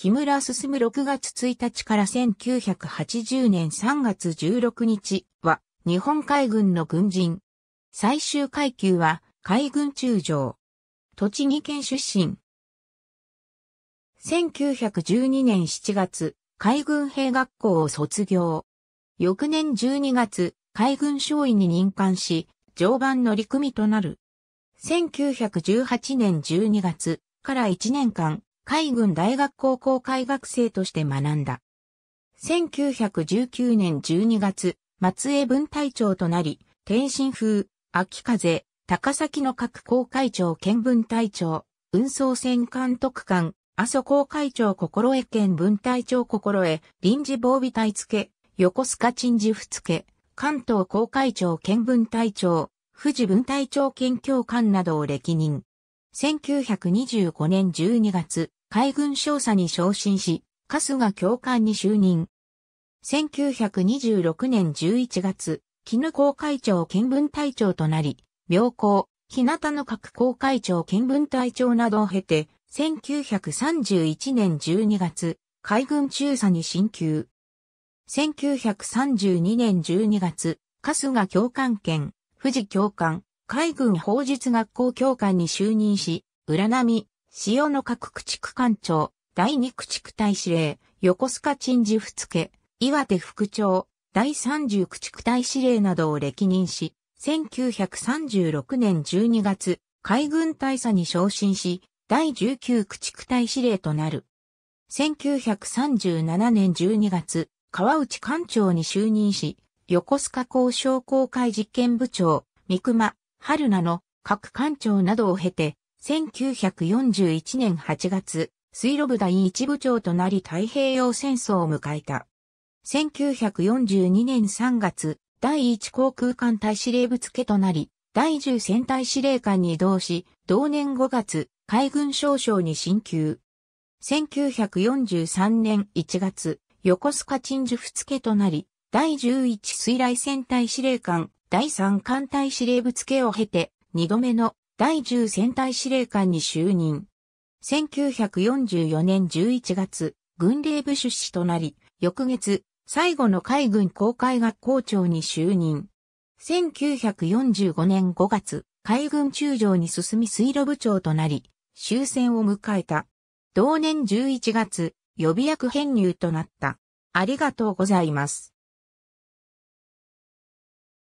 木村進6月1日から1980年3月16日は日本海軍の軍人。最終階級は海軍中将。栃木県出身。1912年7月、海軍兵学校を卒業。翌年12月、海軍少尉に任官し、常磐乗組となる。1918年12月から1年間、海軍大学高校海学生として学んだ。1919年12月、松江分隊長となり、天津風、秋風、高崎の各公会長兼分隊長、運送船監督官、阿蘇公会長心得兼分隊長心得、臨時防備隊付、横須賀鎮守府付、関東公会長兼分隊長、富士分隊長兼教官などを歴任。1925年12月、海軍少佐に昇進し、春日教官に就任。1926年11月、絹公会長見分隊長となり、病校、日向の各公会長見分隊長などを経て、1931年12月、海軍中佐に進級。1932年12月、春日教官兼、富士教官、海軍法術学校教官に就任し、浦波、塩の各駆逐艦長、第二駆逐隊司令、横須賀陳治府付、岩手副長、第三十駆逐隊司令などを歴任し、1936年12月、海軍大佐に昇進し、第19駆逐隊司令となる。1937年12月、川内艦長に就任し、横須賀交渉公開実験部長、三熊、春菜の各艦長などを経て、1941年8月、水路部第一部長となり太平洋戦争を迎えた。1942年3月、第一航空艦隊司令部付となり、第10戦隊司令官に移動し、同年5月、海軍少将に進級。1943年1月、横須賀鎮守府付となり、第11水雷戦隊司令官、第3艦隊司令部付を経て、2度目の第10戦隊司令官に就任。1944年11月、軍令部出資となり、翌月、最後の海軍公開学校長に就任。1945年5月、海軍中将に進み水路部長となり、終戦を迎えた。同年11月、予備役編入となった。ありがとうございます。